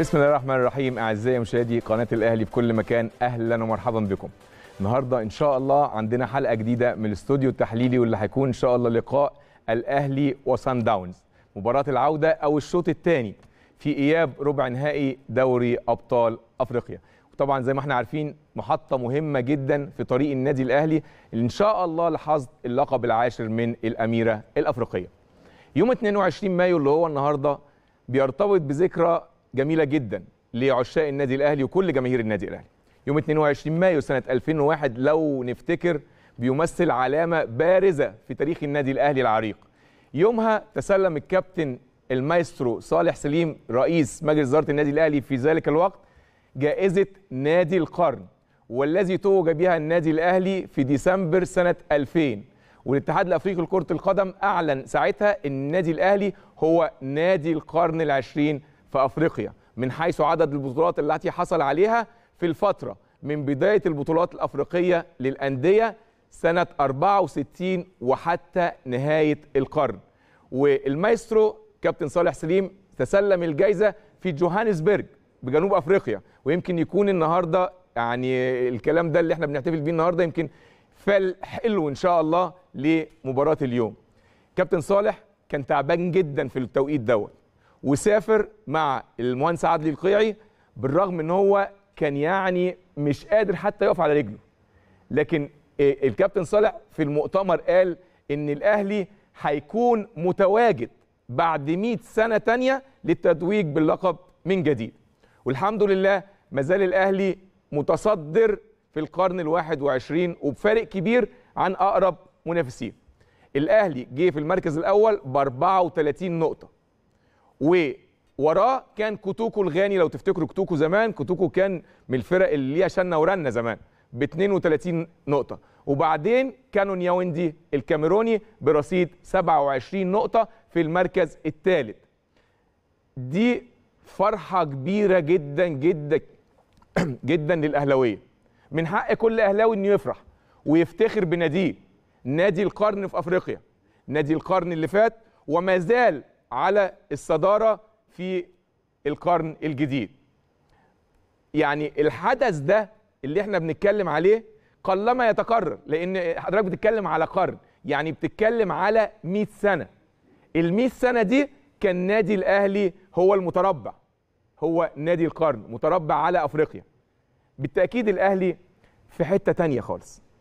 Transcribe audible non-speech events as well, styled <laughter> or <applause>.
بسم الله الرحمن الرحيم اعزائي مشاهدي قناه الاهلي في كل مكان اهلا ومرحبا بكم النهارده ان شاء الله عندنا حلقه جديده من الاستوديو التحليلي واللي هيكون ان شاء الله لقاء الاهلي وسان داونز مباراه العوده او الشوط الثاني في اياب ربع نهائي دوري ابطال افريقيا وطبعا زي ما احنا عارفين محطه مهمه جدا في طريق النادي الاهلي اللي ان شاء الله لحظ اللقب العاشر من الاميره الافريقيه يوم 22 مايو اللي هو النهارده بيرتبط بذكرى جميله جدا لعشاق النادي الاهلي وكل جماهير النادي الاهلي يوم 22 مايو سنه 2001 لو نفتكر بيمثل علامه بارزه في تاريخ النادي الاهلي العريق يومها تسلم الكابتن المايسترو صالح سليم رئيس مجلس اداره النادي الاهلي في ذلك الوقت جائزه نادي القرن والذي توج بها النادي الاهلي في ديسمبر سنه 2000 والاتحاد الافريقي لكره القدم اعلن ساعتها ان النادي الاهلي هو نادي القرن العشرين في افريقيا من حيث عدد البطولات التي حصل عليها في الفتره من بدايه البطولات الافريقيه للانديه سنه 64 وحتى نهايه القرن والمايسترو كابتن صالح سليم تسلم الجائزه في جوهانسبرج بجنوب افريقيا ويمكن يكون النهارده يعني الكلام ده اللي احنا بنحتفل بيه النهارده يمكن حلو ان شاء الله لمباراه اليوم كابتن صالح كان تعبان جدا في التوقيت دوت وسافر مع المهندس عدلي القيعي بالرغم ان هو كان يعني مش قادر حتى يقف على رجله لكن آه، الكابتن صالح في المؤتمر قال ان الاهلي هيكون متواجد بعد 100 سنه تانية للتتويج باللقب من جديد والحمد لله ما زال الاهلي متصدر في القرن الواحد وعشرين وبفارق كبير عن اقرب منافسيه الاهلي جه في المركز الاول ب 34 نقطه وراه كان كوتوكو الغاني لو تفتكروا كوتوكو زمان كوتوكو كان من الفرق اللي ليها شنه ورنه زمان ب 32 نقطه وبعدين كانون ياوندي الكاميروني برصيد 27 نقطه في المركز الثالث دي فرحه كبيره جدا جدا <clears throat> جدا للاهلاويه من حق كل اهلاوي انه يفرح ويفتخر بناديه نادي القرن في افريقيا نادي القرن اللي فات وما زال على الصداره في القرن الجديد يعني الحدث ده اللي احنا بنتكلم عليه قلما يتكرر لان حضرتك بتتكلم على قرن يعني بتتكلم على 100 سنه ال 100 سنه دي كان نادي الاهلي هو المتربع هو نادي القرن متربع على افريقيا بالتاكيد الاهلي في حته تانية خالص